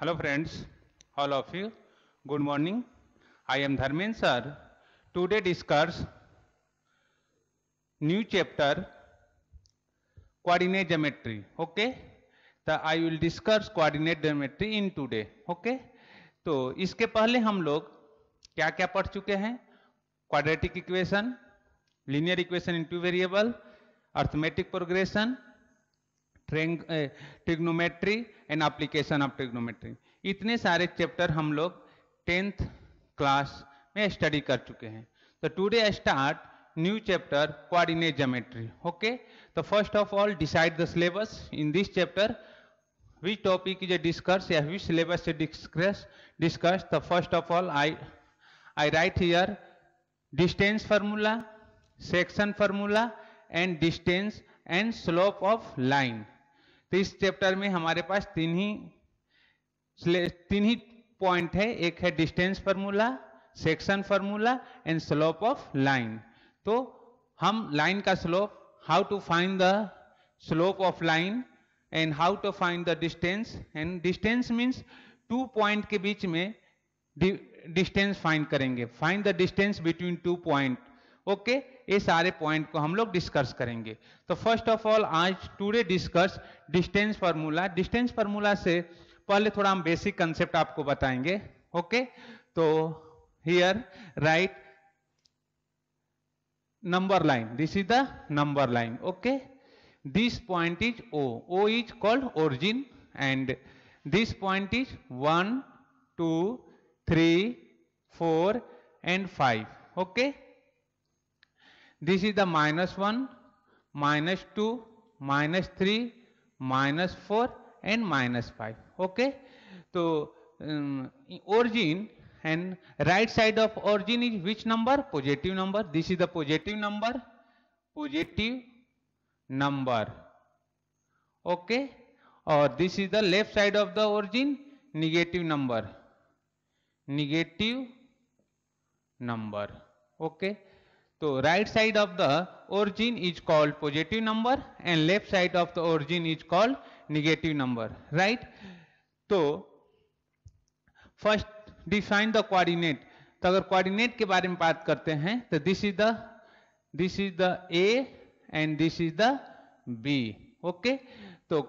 Hello friends all of you good morning I am Dharmendra sir today discuss new chapter coordinate geometry okay the I will discuss coordinate geometry in today okay तो इसके पहले हम लोग क्या क्या पढ़ चुके हैं quadratic equation linear equation in two variable arithmetic progression trigonometry and application of trigonometry इतने सारे चैप्टर हम लोग टेंथ क्लास में स्टडी कर चुके हैं तो today start new chapter coordinate geometry okay तो first of all decide the syllabus in this chapter which topic is a discuss या विच सिलेबस से discuss discuss the first of all I I right here distance formula section formula and distance and slope of line तो इस chapter में हमारे पास तीन ही तीन ही point है एक है distance formula section formula and slope of line तो हम लाइन का slope how to find the slope of line and how to find the distance and distance means two point के बीच में डिस्टेंस फाइंड करेंगे find the distance between two point okay ये सारे point को हम लोग डिस्कस करेंगे तो फर्स्ट ऑफ ऑल आज today discuss distance formula distance formula से पहले थोड़ा हम बेसिक कंसेप्ट आपको बताएंगे ओके तो here right number line this is the number line okay this point is O O is called origin and this point is one two three four and five okay This is the minus 1, minus 2, minus 3, minus 4 and minus 5. Okay. So, um, origin and right side of origin is which number? Positive number. This is the positive number. Positive number. Okay. Or this is the left side of the origin. Negative number. Negative number. Okay. तो right side of the origin is called positive number and left side of the origin is called negative number right तो first define the coordinate तो अगर coordinate के बारे में बात करते हैं तो this is the this is the A and this is the B okay तो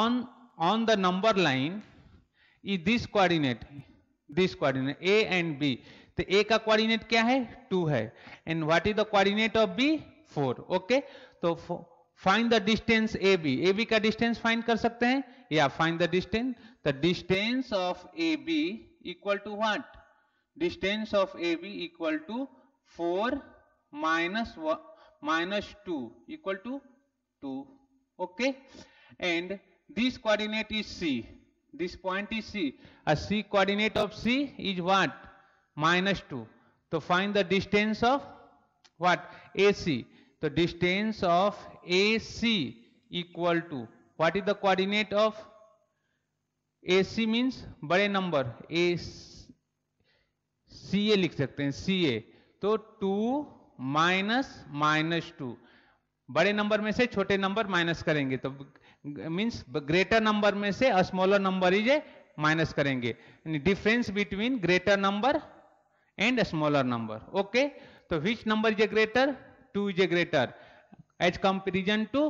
on on the number line is this coordinate this coordinate A and B तो ए का कोऑर्डिनेट क्या है टू है and what is the coordinate of B four okay तो find the distance A B A B का distance find कर सकते हैं या find the distance the distance of A B equal to what distance of A B equal to four minus minus two equal to two okay and this coordinate is C this point is C uh C coordinate of C is what minus two तो find the distance of what AC तो distance of A C equal to what is the coordinate of A C means बड़े number A C A लिख सकते हैं C A तो to minus minus two बड़े number में से छोटे नंबर माइनस करेंगे तो मीन्स ग्रेटर नंबर में से स्मॉलर नंबर इज माइनस करेंगे difference between greater number and smaller number okay तो which number is a greater two is a greater as comparison to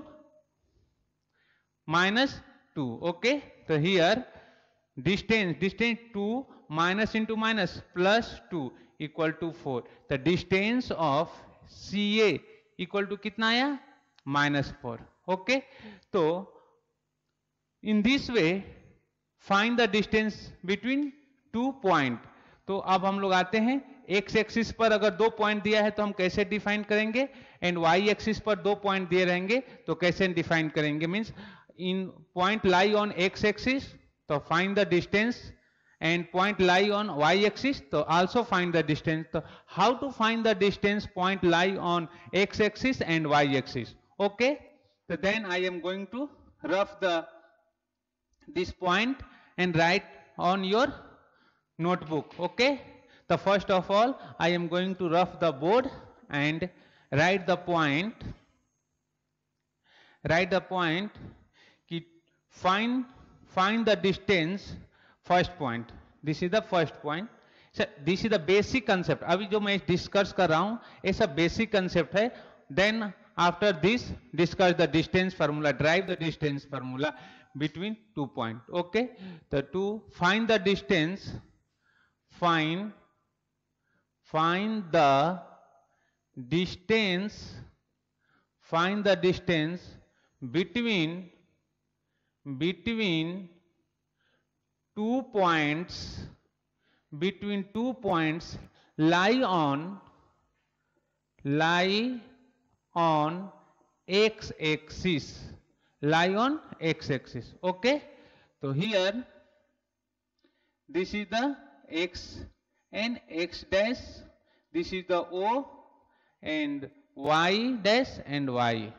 minus two okay तो here distance distance two minus into minus plus two equal to four the distance of C equal to कितना आया minus four okay तो in this way find the distance between two point तो अब हम लोग आते हैं एक्स एक्सिस पर अगर दो पॉइंट दिया है तो हम कैसे डिफाइन करेंगे एंड वाई एक्सिस पर दो पॉइंट दिए रहेंगे तो कैसे डिफाइन करेंगे means in point lie on X axis तो find the distance and point lie on Y axis तो आल्सो फाइंड द डिस्टेंस तो how to find the distance point lie on X axis and Y axis okay तो then I am going to rough the this point and write on your notebook okay the first of all I am going to rough the board and write the point write the point find find the distance first point this is the first point so this is the basic concept अभी जो मैं discuss कर रहा हूँ ये सब basic concept है then after this discuss the distance formula drive the distance formula between two point okay the to find the distance find find the distance find the distance between between two points between two points lie on lie on x axis lie on x axis okay so here this is the x and x dash this is the o and y dash and y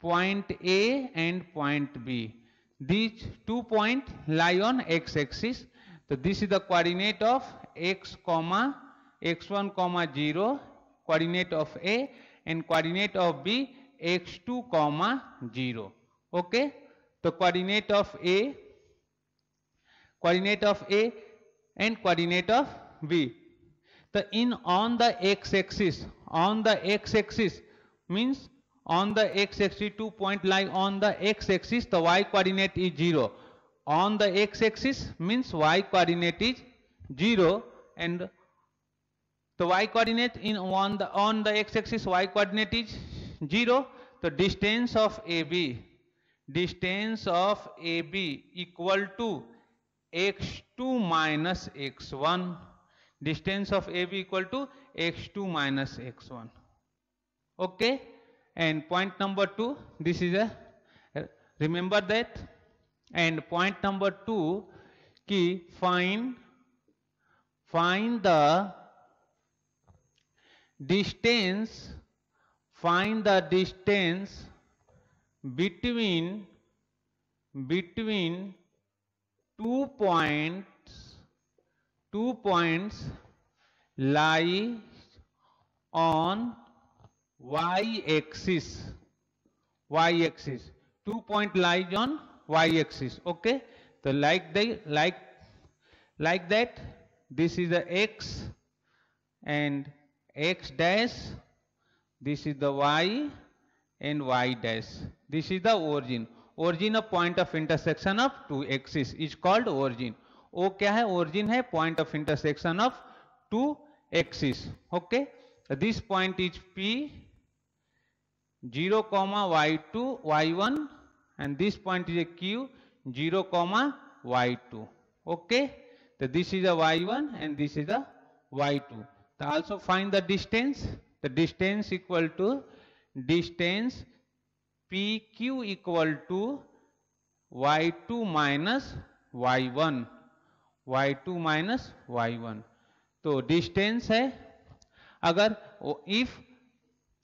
point a and point b these two point lie on x axis so this is the coordinate of x comma x1 comma 0 coordinate of a and coordinate of b x2 comma 0 okay the coordinate of a coordinate of a and coordinate of V. The in on the x-axis, on the x-axis means on the x-axis two point lie on the x-axis the y coordinate is 0. On the x-axis means y coordinate is 0 and the y coordinate in on the on the x-axis y coordinate is 0. The distance of AB distance of AB equal to x2 minus x1 distance of AB equal to x2 minus x1 okay and point number 2 this is a remember that and point number 2 key find find the distance find the distance between between two points two points lie on y axis y axis two point lies on y axis okay so like the like like that this is the x and x dash this is the y and y dash this is the origin origin of point of intersection of two axis is called origin वो क्या है origin है point of intersection of two axis okay this point is P 0 comma y2 y1 and this point is a Q 0 comma y2 okay so this is a y1 and this is a y2 also find the distance the distance equal to distance P Q equal to Y two minus Y one Y two minus Y one तो distance है अगर if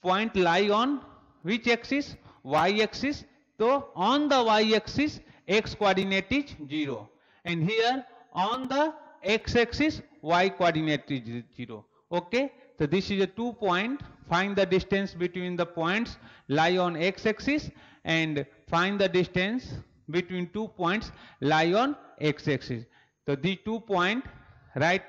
point lie on which axis Y axis तो on the Y axis X coordinate is zero and here on the X axis Y coordinate is zero okay So this is a two point. Find the distance between the points lie on x axis and find the distance between two points lie on x axis. So these two point write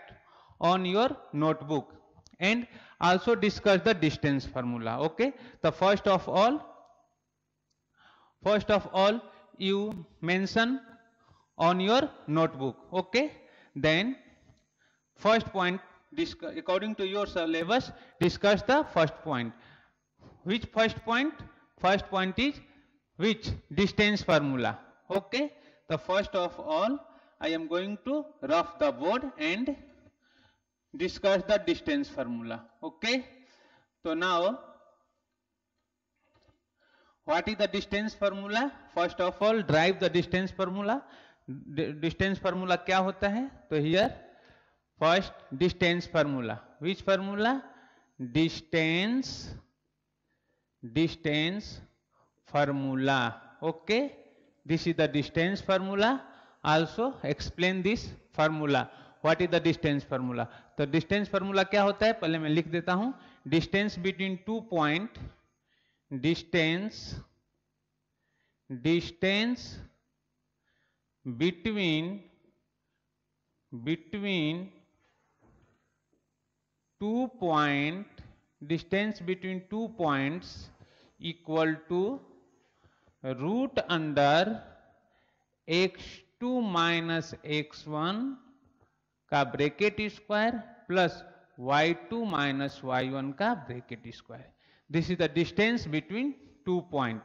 on your notebook and also discuss the distance formula. Okay. The first of all, first of all you mention on your notebook. Okay. Then first point according to your syllabus, discuss the first point. Which first point? First point is which distance formula. Okay. The first of all, I am going to rough the board and discuss the distance formula. Okay. So now, what is the distance formula? First of all, drive the distance formula. D distance formula kya hota hai so here First, distance formula. Which formula? Distance, distance formula. Okay, this is the distance formula. Also explain this formula. What is the distance formula? तो distance formula क्या होता है पहले मैं लिख देता हूं Distance between two point, distance, distance between between point distance between two two equal to root under x two minus x one का bracket square plus two minus Y one का bracket square this is the distance between two point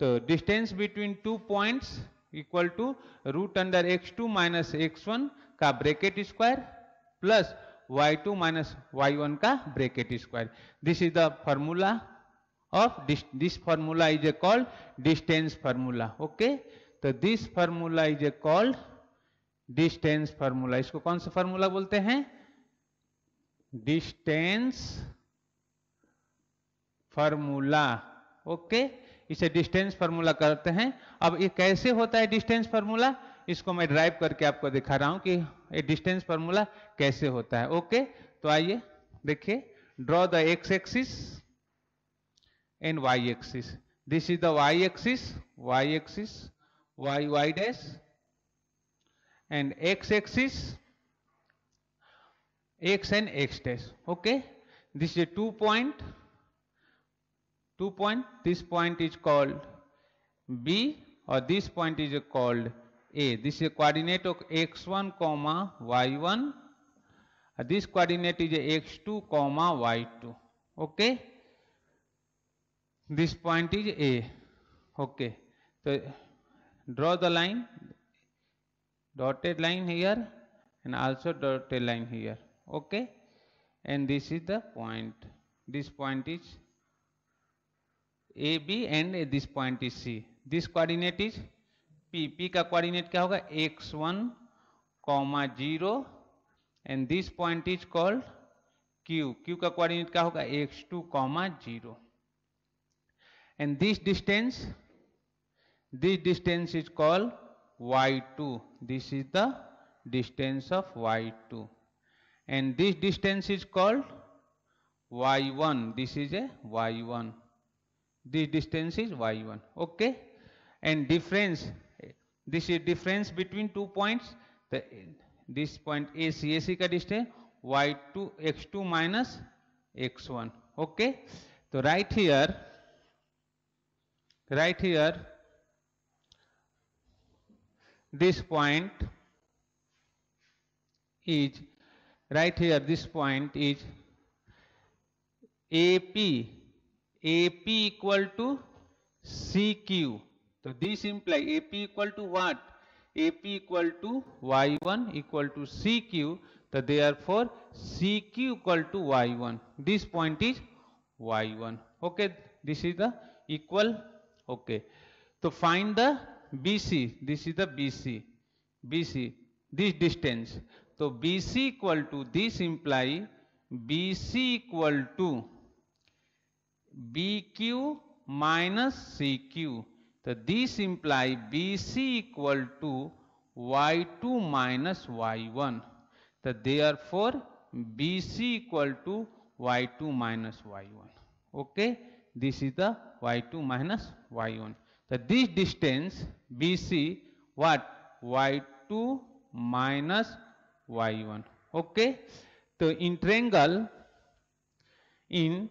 तो distance between two points equal to root under x two minus x one का bracket square plus Y two minus Y one का bracket square this is the formula of this formula is a called distance formula okay तो this formula is a called distance formula इसको कौन सा formula बोलते हैं distance formula okay इसे distance formula करते हैं अब ये कैसे होता है डिस्टेंस फॉर्मूला इसको मैं ड्राइव करके आपको दिखा रहा हूं कि ये डिस्टेंस फॉर्मूला कैसे होता है ओके तो आइए देखिए draw the X axis and Y axis this is the Y axis Y axis Y Y dash and X axis X and X dash okay this is two point two point this point is called B और this point is called A. This is a coordinate of x1 comma y1. This coordinate is x2 comma y2. Okay. This point is A. Okay. So draw the line, dotted line here, and also dotted line here. Okay. And this is the point. This point is A, B, and this point is C. This coordinate is P P का coordinate क्या होगा X one comma zero and this point is called Q Q का coordinate क्या होगा X two comma zero and this distance this distance is called Y two this is the distance of Y two and this distance is called Y one this is a Y one this distance is Y one okay and difference this is difference between two points the this point ac ac का distance y2 x2 minus x1 okay so right here right here this point is right here this point is AP AP equal to CQ so this implies AP equal to what? AP equal to Y1 equal to CQ. So therefore CQ equal to Y1. This point is Y1. Okay. This is the equal. Okay. So find the BC. This is the BC. BC. This distance. So BC equal to this imply BC equal to BQ minus CQ. So these imply BC equal to y2 minus y1. So therefore BC equal to y2 minus y1. Okay, this is the y2 minus y1. So this distance BC what y2 minus y1. Okay, so in triangle in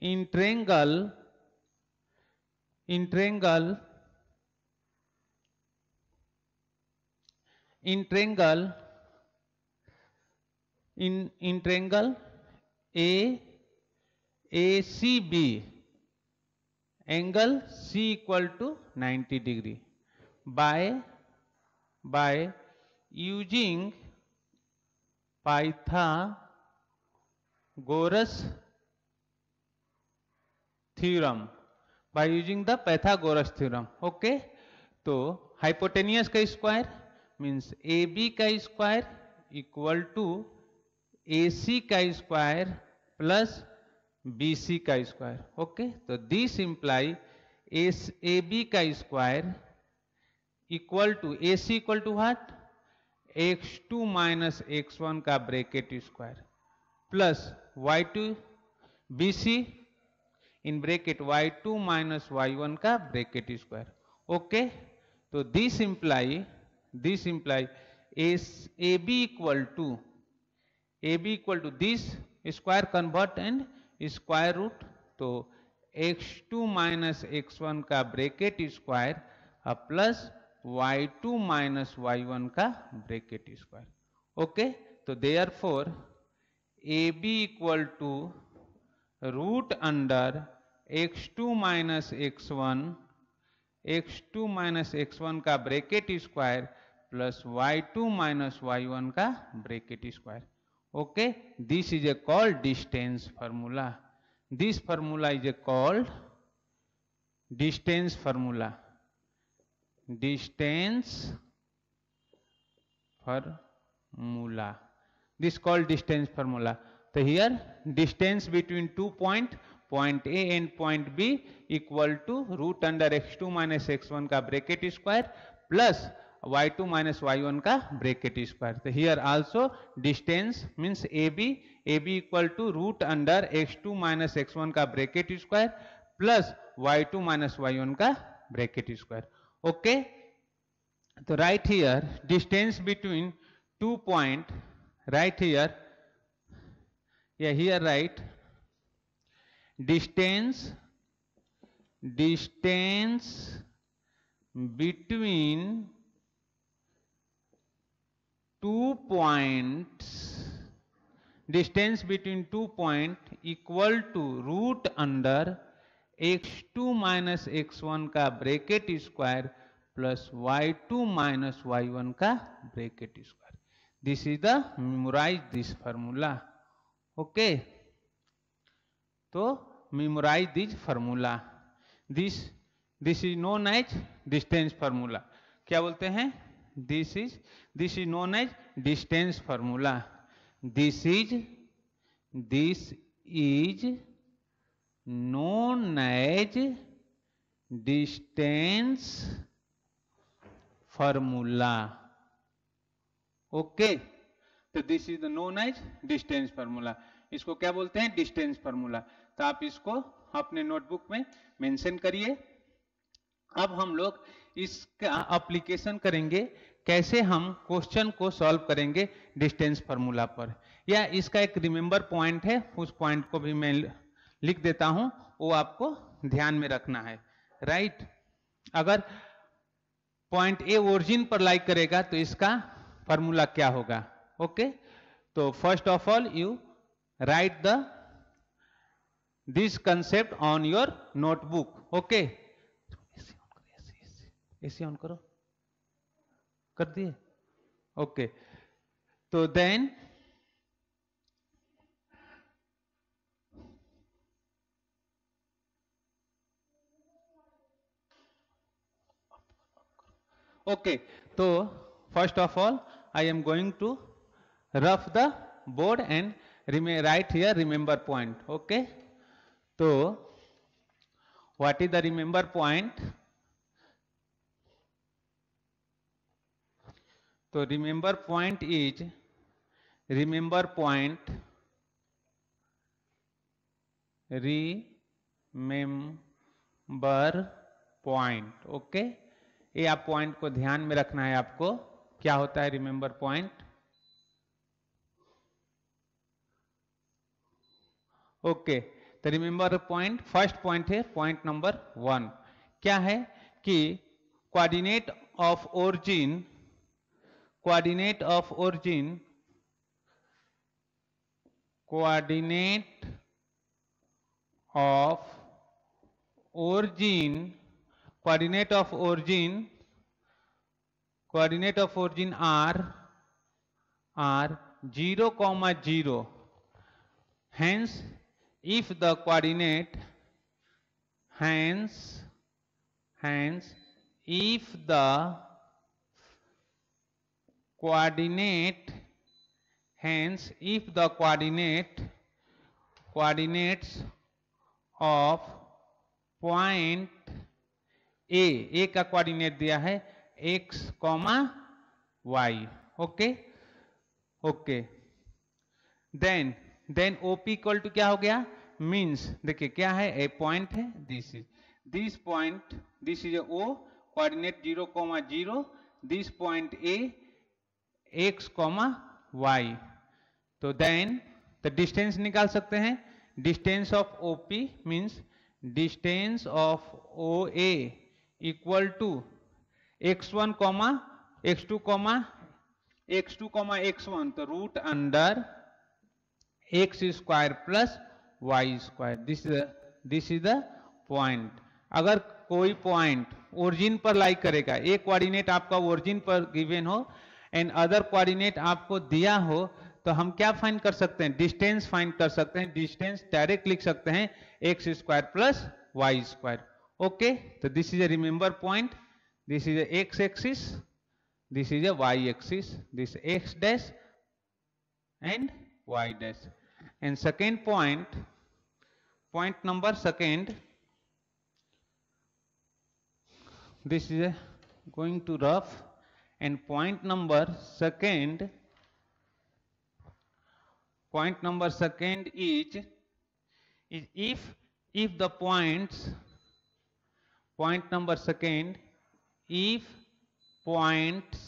in triangle in triangle in triangle in in triangle a acb angle c equal to 90 degree by by using pythagoras theorem by using the Pythagoras theorem okay तो hypotenuse का square means A B का square equal to A C का square plus B C का square okay तो this implies A B का square equal to A C equal to what x two minus x one का bracket square plus Y two B C in bracket Y two minus Y one का bracket square okay तो this imply this imply A B equal to A B equal to this square convert and square root तो X two minus x one का bracket square plus Y two minus Y one का bracket square okay तो therefore A B equal to root under x two minus x one x two minus x one का bracket square plus Y two minus Y one का bracket square okay this is a called distance formula this formula is a called distance formula distance formula this called distance formula तो here distance between two point point A and point B equal to root under x two minus x one का bracket square plus Y two minus Y one का bracket square तो here also distance means A B A B equal to root under x two minus x one का bracket square plus Y two minus Y one का bracket square okay तो right here distance between two point right here या here right distance distance between two point distance between two point equal to root under x two minus x one का bracket square plus Y two minus Y one का bracket square this is the memorize this formula okay तो memorize this formula. This this is known as distance formula. क्या बोलते हैं this is this is known as distance formula this is this is known as distance formula okay तो this is the known as distance formula इसको क्या बोलते हैं distance formula तो आप इसको अपने नोटबुक में मेंशन करिए अब हम लोग इसका अप्लीकेशन करेंगे कैसे हम क्वेश्चन को सॉल्व करेंगे डिस्टेंस फार्मूला पर या इसका एक रिमेंबर पॉइंट है उस पॉइंट को भी मैं लिख देता हूं वो आपको ध्यान में रखना है राइट अगर पॉइंट ए ओरिजिन पर लाइक करेगा तो इसका फार्मूला क्या होगा ओके तो first of all you write the this concept on your notebook okay AC on करो कर दिए ओके तो देन ओके तो first of all I am going to rough the board and write here remember point okay तो what is the remember point तो remember point is remember point remember point okay ये आप point को ध्यान में रखना है आपको क्या होता है रिमेंबर पॉइंट ओके तो रिमेंबर पॉइंट फर्स्ट पॉइंट है पॉइंट नंबर वन क्या है कि coordinate of origin coordinate of origin coordinate of origin coordinate of origin coordinate of origin are are zero comma zero hence if the coordinate hence hence if the coordinate hence if the coordinate coordinates of point a a का coordinate दिया है x comma Y okay okay then then OP equal to क्या हो गया means देखिए क्या है A point है this is this point this is O coordinate zero comma zero this point A X comma Y तो देन तो distance निकाल सकते हैं distance of O P means distance of O A equal to X one comma X two comma X two comma X one तो root under X square plus Y square this this is the point अगर कोई point origin पर like करेगा एक coordinate आपका origin पर given हो and other coordinate आपको दिया हो तो हम क्या फाइंड कर सकते हैं डिस्टेंस फाइंड कर सकते हैं डिस्टेंस डायरेक्ट लिख सकते हैं X square plus Y square okay तो this is uh remember point this is X axis this is uh Y axis this X dash and Y dash and second point point number second this is going to rough and point number second point number second is is if if the points point number second if points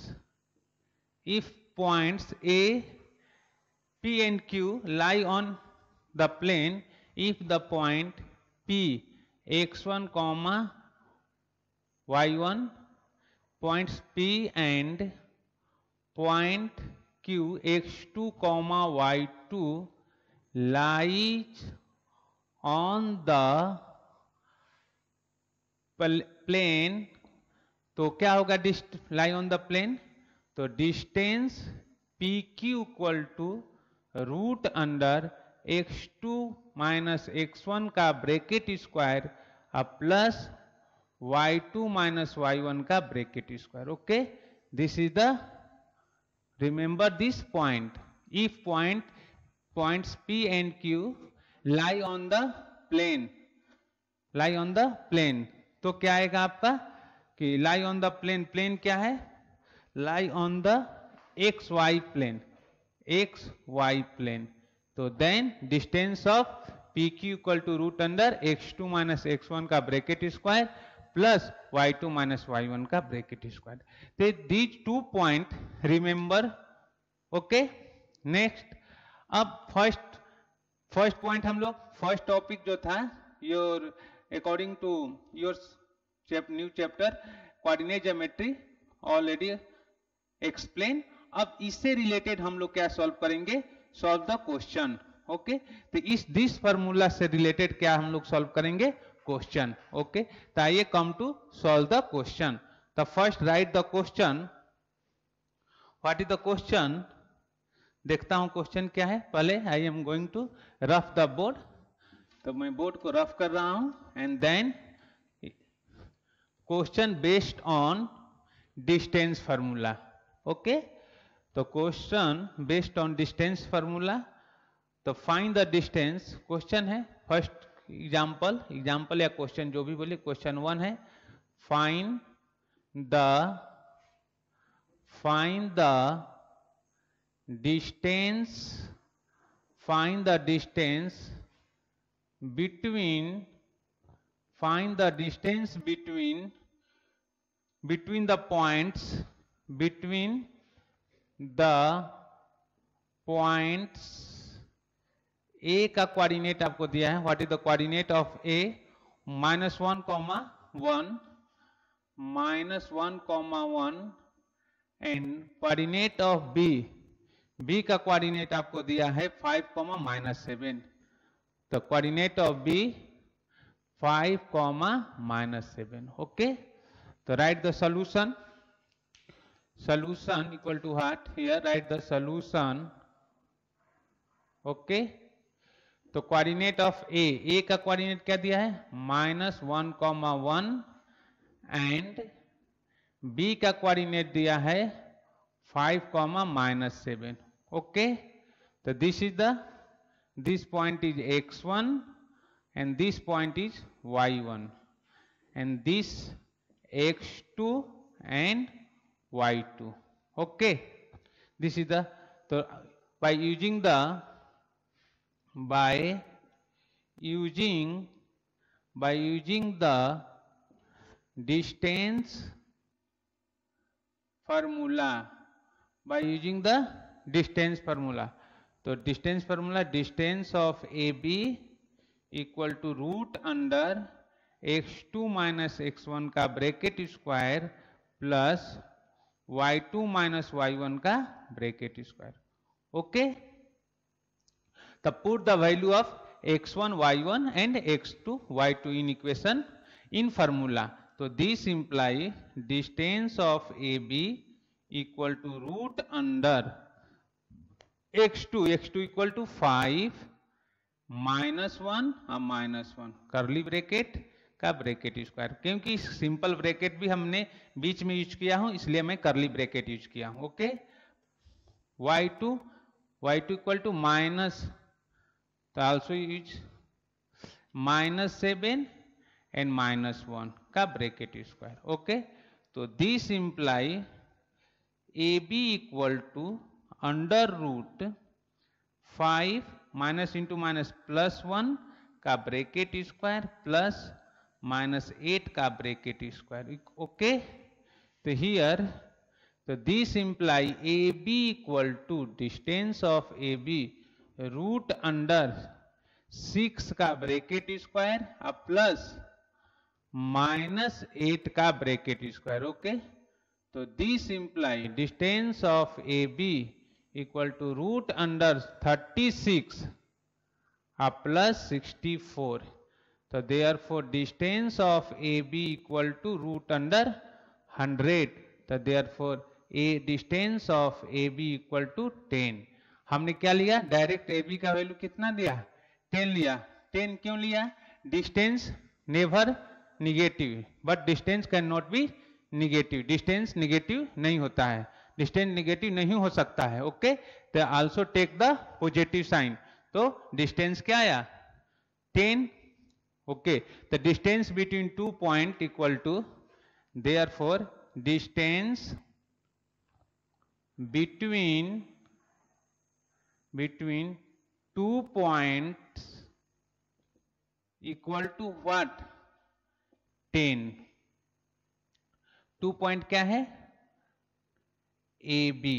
if points a p and q lie on the plane if the point P x1 comma y1 points P and point Q x2 comma y2 lies on the plane तो क्या होगा lie on the plane तो distance P Q equal to root under x two minus x one का bracket square और plus Y two minus Y one का bracket square okay this is the remember this point if point points P and Q lie on the plane lie on the plane तो क्या आएगा आपका कि lie on the plane plane क्या है lie on the x y plane x y plane तो then distance of P Q equal to root under x two minus x one का bracket square plus Y two minus Y one का bracket square तो these two point remember okay next अब first first point हम लोग first topic जो था your according to your new chapter coordinate geometry already explain अब इससे related हम लोग क्या सॉल्व करेंगे सॉल्व द क्वेश्चन ओके तो इस दिस फॉर्मूला से रिलेटेड क्या हम लोग सॉल्व करेंगे क्वेश्चन ओके तो आइए come to solve the question तो first write the question what is the question देखता हूं क्वेश्चन क्या है पहले I am going to rough the board तो मैं बोर्ड को रफ कर रहा हूं and then question based on distance formula okay तो question based on distance formula तो फाइंड द डिस्टेंस क्वेश्चन है फर्स्ट एग्जाम्पल एग्जाम्पल या क्वेश्चन जो भी बोले क्वेश्चन वन है find the find the distance find the distance between find the distance between between the points between the point A का coordinate आपको दिया है what is the coordinate of A minus one comma one minus one comma one and coordinate of B B का coordinate आपको दिया है five comma minus seven तो coordinate of B five comma minus seven okay तो write the solution solution equal to what here write the solution okay तो coordinate of A A का coordinate क्या दिया है minus one comma one and B का coordinate दिया है five comma minus seven okay तो this is the this point is x one and this point is Y one and this x two and y2 okay this is the so by using the by using by using the distance formula by using the distance formula तो distance formula distance of A B equal to root under x two minus x one का bracket square plus Y two minus Y one का bracket square okay तब put the value of x one y one and x two Y two in equation in formula तो this imply distance of A B equal to root under x two x two equal to five minus one और minus one curly bracket का bracket square क्योंकि simple bracket भी हमने बीच में use किया हूं इसलिए मैं करली ब्रैकेट यूज किया हूं okay y two Y two equal to minus तो also use minus seven and minus one का ब्रैकेट स्क्वायर ओके तो this imply A B equal to under root five minus into minus plus one का bracket square plus minus eight का bracket square okay तो here तो this imply A B equal to distance of A B root under six का bracket square और plus minus eight का bracket square okay तो this imply distance of A B equal to root under thirty six और plus sixty four तो therefore distance of A B equal to root under hundred तो therefore a distance of A B equal to ten हमने क्या लिया direct A B का value कितना दिया ten लिया ten क्यों लिया distance never negative but distance can not be negative distance negative नहीं होता है डिस्टेंस निगेटिव नहीं हो सकता है ओके तो also take the positive sign तो डिस्टेंस क्या आया ten okay the distance between two point equal to therefore distance between between two points equal to what ten two point क्या है A B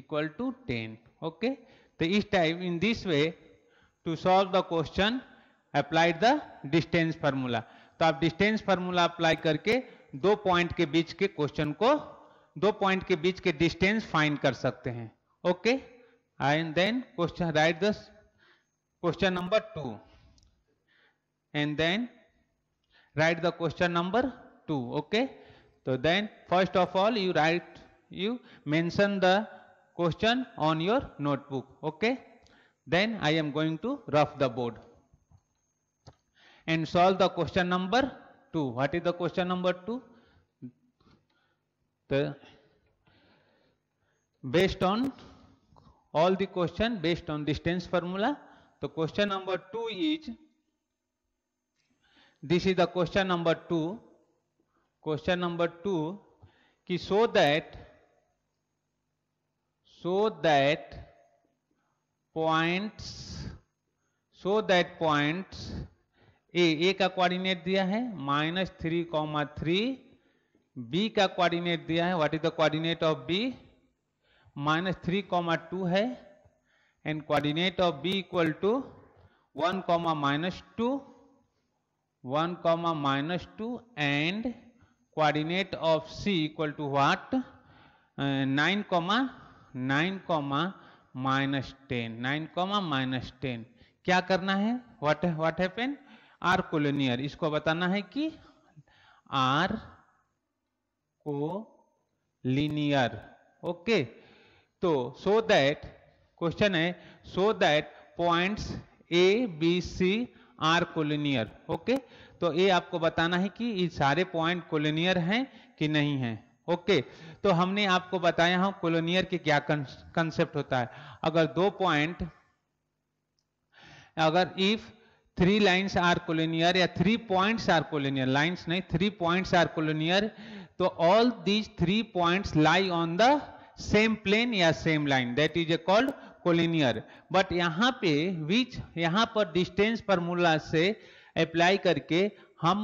equal to ten okay तो इस type in this way to solve the question applied the distance formula तो आप distance formula apply करके दो point के बीच के क्वेश्चन को दो पॉइंट के बीच के डिस्टेंस फाइंड कर सकते हैं okay and then question write the question number two and then write the question number two okay तो then first of all you write you mention the question on your notebook okay then I am going to rough the board and solve the question number 2 what is the question number 2 the based on all the question based on distance formula the question number 2 is this is the question number 2 question number 2 ki so that so that points so that points A A का coordinate दिया है minus three comma three B का coordinate दिया है what is the coordinate of B minus three comma two है and coordinate of B equal to one comma minus two one comma minus two and coordinate of C equal to what nine comma nine comma minus ten nine comma minus ten क्या करना है what what happen are collinear इसको बताना है कि are collinear okay तो सो that question है so that points A B C are collinear okay तो ये आपको बताना है कि ये सारे पॉइंट कोलोनियर हैं कि नहीं है ओके तो हमने आपको बताया हूं कोलोनियर के क्या कंसेप्ट होता है अगर दो पॉइंट अगर if three lines are collinear या three points are collinear lines नहीं थ्री पॉइंट्स आर कोलोनियर तो all these three points lie on the same plane या same line that is a called collinear but यहाँ पे विच यहाँ पर distance formula से apply करके हम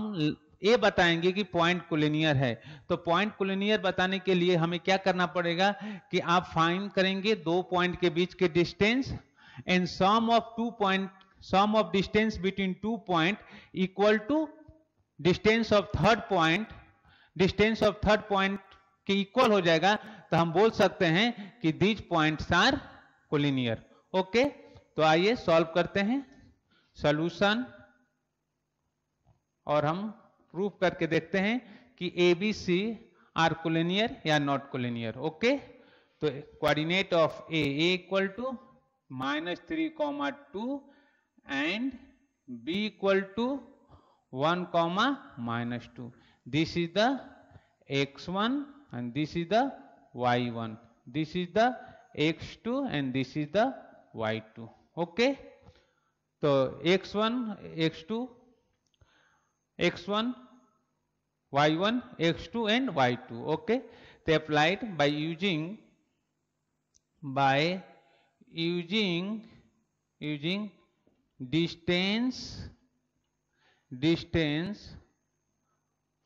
ये बताएंगे कि पॉइंट कोलिनियर है तो पॉइंट कोलिनियर बताने के लिए हमें क्या करना पड़ेगा कि आप फाइन करेंगे दो पॉइंट के बीच के distance and sum of two point sum of distance between two point equal to distance of third point distance of third point के इक्वल हो जाएगा तो हम बोल सकते हैं कि these points are collinear okay तो आइए सॉल्व करते हैं सॉल्यूशन और हम प्रूव करके देखते हैं कि A B C are collinear या नॉट कोलिनियर ओके तो coordinate of A equal to minus three comma two and b equal to 1 comma minus 2. This is the x1 and this is the y1. This is the x2 and this is the y2. Okay. So x1, x2, x1, y1, x2 and y2. Okay. They applied by using by using using distance distance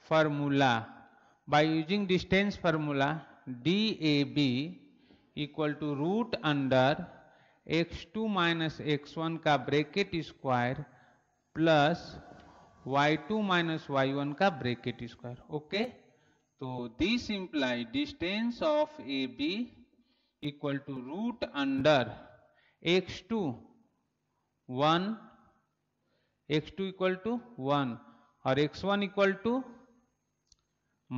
formula using distance formula D A B equal to root under x two minus x one का bracket square plus y2 minus Y one का bracket square okay तो this imply distance of A B equal to root under x two one x two equal to one और x one equal to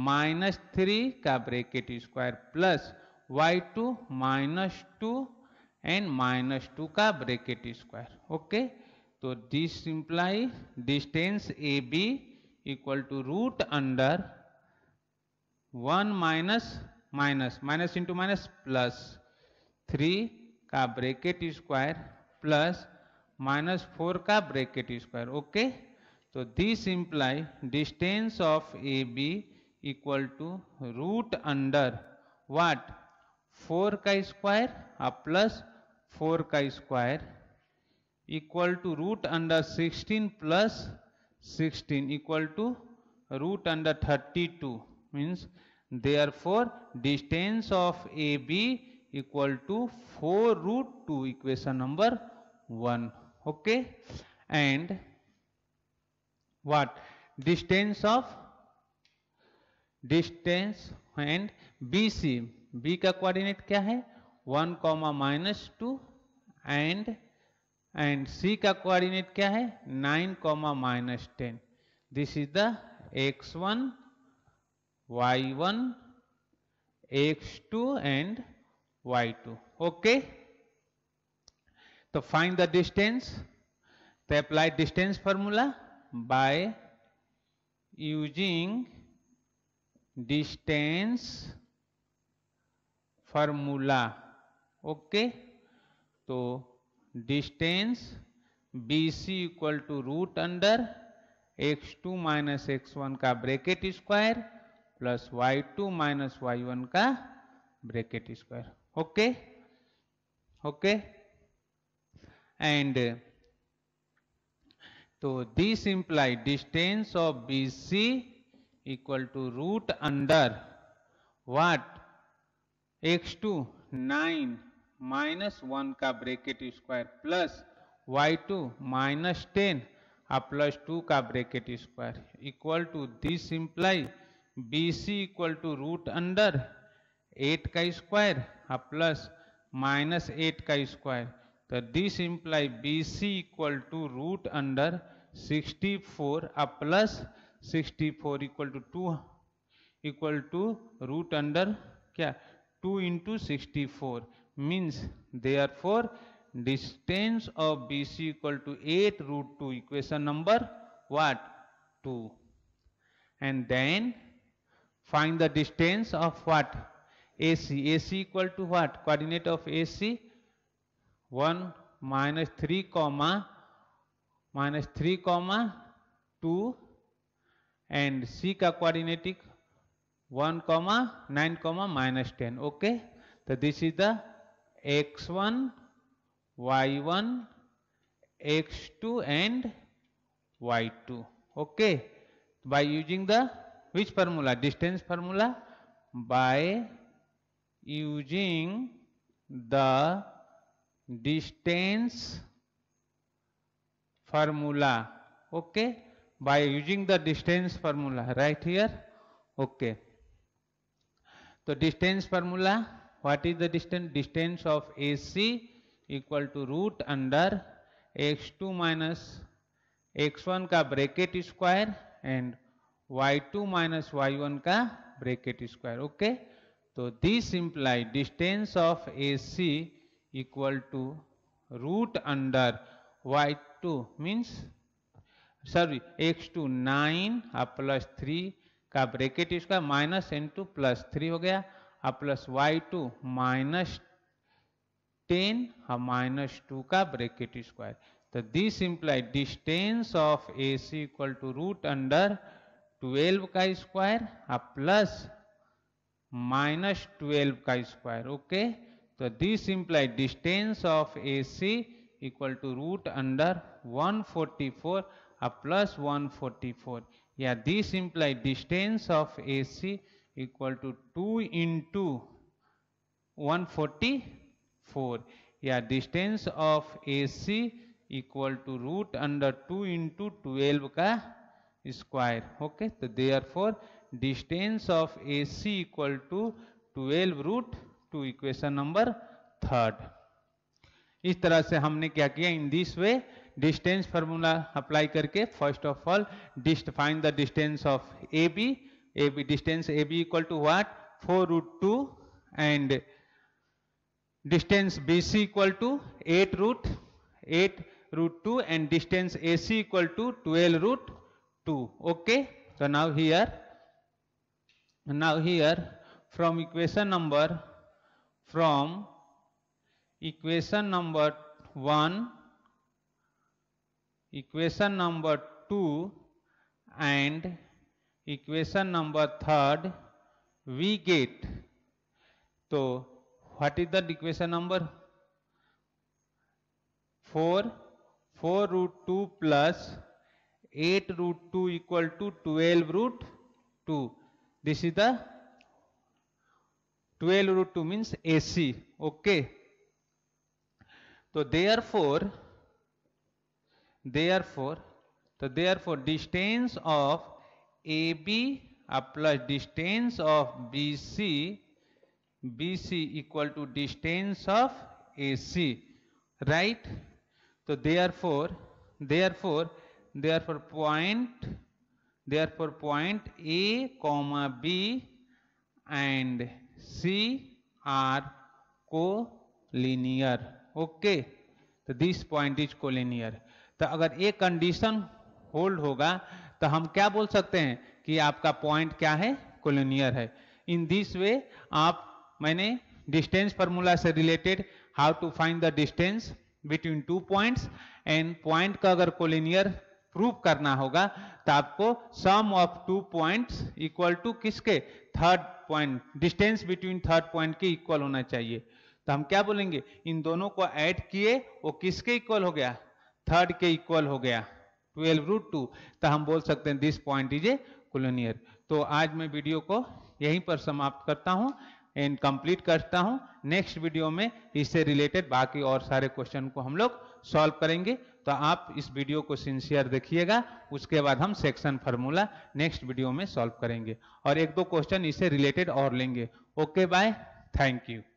minus three का bracket square plus Y two minus two and minus two का bracket square okay तो this imply distance A B equal to root under one minus minus minus into minus plus three का bracket square plus minus 4 ka bracket square okay so this imply distance of ab equal to root under what 4 ka square a plus 4 ka square equal to root under 16 plus 16 equal to root under 32 means therefore distance of ab equal to 4 root 2 equation number 1 okay and what distance of and B C B का coordinate क्या है one comma minus two and and C का coordinate क्या है nine comma minus ten this is the x one y one x two and y two okay तो find the distance तो apply distance formula by using distance formula okay तो distance B C equal to root under x two minus x one का bracket square plus Y two minus Y one का bracket square okay okay and तो this imply distance of B C equal to root under what x two nine minus one का bracket square plus Y two minus ten और plus two का bracket square equal to this imply B C equal to root under eight का square और plus minus eight का square that this imply BC equal to root under 64 a uh, plus 64 equal to 2 equal to root under kya 2 into 64 means therefore distance of BC equal to 8 root 2 equation number what 2 and then find the distance of what AC AC equal to what coordinate of AC one minus three comma minus three comma two and C का कोऑर्डिनेटिक one comma nine comma minus ten okay तो this is the x one y one x two and y two okay by using the which formula distance formula by using the distance formula okay by using the distance formula right here okay तो distance formula what is the distance distance of AC equal to root under x two minus x one का bracket square and y two minus Y one का bracket square okay तो this imply distance of AC C equal to root under y2 means sorry x two nine और plus three का bracket इसका minus n two plus three हो गया और plus Y two minus ten और minus two का bracket square तो this imply distance of A C equal to root under twelve का स्क्वायर और प्लस माइनस ट्वेल्व का square okay okay? So, this implies distance of AC equal to root under 144 a plus 144. Yeah, this implies distance of AC equal to 2 into 144. Yeah, distance of AC equal to root under 2 into 12 ka square. Okay, so therefore distance of AC equal to 12 root two equation number third इस तरह से हमने क्या किया in this way distance formula apply करके first of all dist find the distance of A B A B distance A B equal to what four root two and distance B C equal to eight root eight root two and distance A C equal to twelve root two okay तो now here now here from equation number from equation number 1, equation number 2 and equation number 3 we get. So, what is the equation number 4? 4 root 2 plus 8 root 2 equal to 12 root 2. This is the 12 root 2 means AC. Okay. So therefore, therefore, so therefore distance of AB plus distance of BC, BC equal to distance of AC, right? So therefore, therefore, therefore point, therefore point A comma B and C are collinear okay तो this point is collinear तो अगर ये condition hold होगा तो हम क्या बोल सकते हैं कि आपका पॉइंट क्या है कोलिनियर है इन दिस वे आप मैंने डिस्टेंस फार्मूला से related how to find the distance between two points and point का अगर कोलिनियर प्रूव करना होगा तो आपको sum of two points equal to किसके third point distance between third point के इक्वल होना चाहिए तो हम क्या बोलेंगे इन दोनों को ऐड किए वो किसके इक्वल हो गया थर्ड के इक्वल हो गया ट्वेल्व रूट टू तो हम बोल सकते हैं this point is a collinear तो आज मैं वीडियो को यहीं पर समाप्त करता हूँ एंड कंप्लीट करता हूँ नेक्स्ट वीडियो में इससे रिलेटेड बाकी और सारे क्वेश्चन को हम लोग सॉल्व करेंगे तो आप इस वीडियो को सिंसियर देखिएगा उसके बाद हम सेक्शन फार्मूला नेक्स्ट वीडियो में सॉल्व करेंगे और एक दो क्वेश्चन इससे रिलेटेड और लेंगे ओके बाय थैंक यू